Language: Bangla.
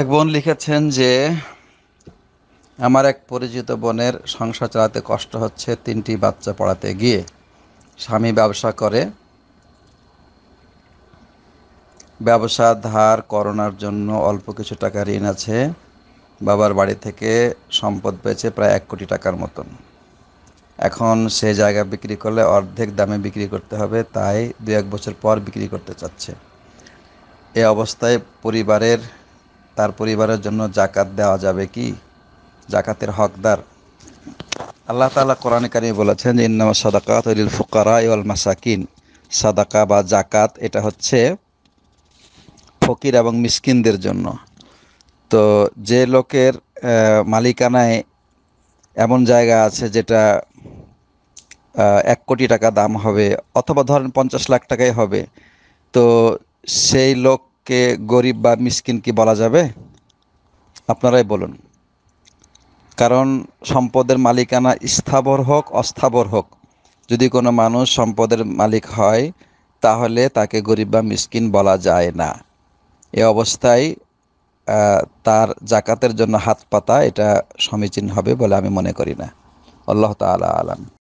এক বোন লিখেছেন যে আমার এক পরিচিত বোনের সংসার চালাতে কষ্ট হচ্ছে তিনটি বাচ্চা পড়াতে গিয়ে স্বামী ব্যবসা করে ব্যবসা ধার করোনার জন্য অল্প কিছু টাকা ঋণ আছে বাবার বাড়ি থেকে সম্পদ পেয়েছে প্রায় এক কোটি টাকার মতন এখন সে জায়গা বিক্রি করলে অর্ধেক দামে বিক্রি করতে হবে তাই দু এক বছর পর বিক্রি করতে চাচ্ছে এ অবস্থায় পরিবারের তার পরিবারের জন্য জাকাত দেওয়া যাবে কি জাকাতের হকদার আল্লাহ তালা কোরআন কারিমে বলেছেন যে ইন্নামা সাদাকাত তৈরিল ফুকারা ইউল মাসাকিন সাদাকা বা জাকাত এটা হচ্ছে ফকির এবং মিসকিনদের জন্য তো যে লোকের মালিকানায় এমন জায়গা আছে যেটা এক কোটি টাকা দাম হবে অথবা ধরেন পঞ্চাশ লাখ টাকাই হবে তো সেই লোক কে গরিব বা মিসকিন কি বলা যাবে আপনারাই বলুন কারণ সম্পদের মালিকানা স্থাবর হোক অস্থাবর হোক যদি কোনো মানুষ সম্পদের মালিক হয় তাহলে তাকে গরিব বা মিসকিন বলা যায় না এ অবস্থায় তার জাকাতের জন্য হাত পাতা এটা সমীচীন হবে বলে আমি মনে করি না আল্লাহ তালা আলম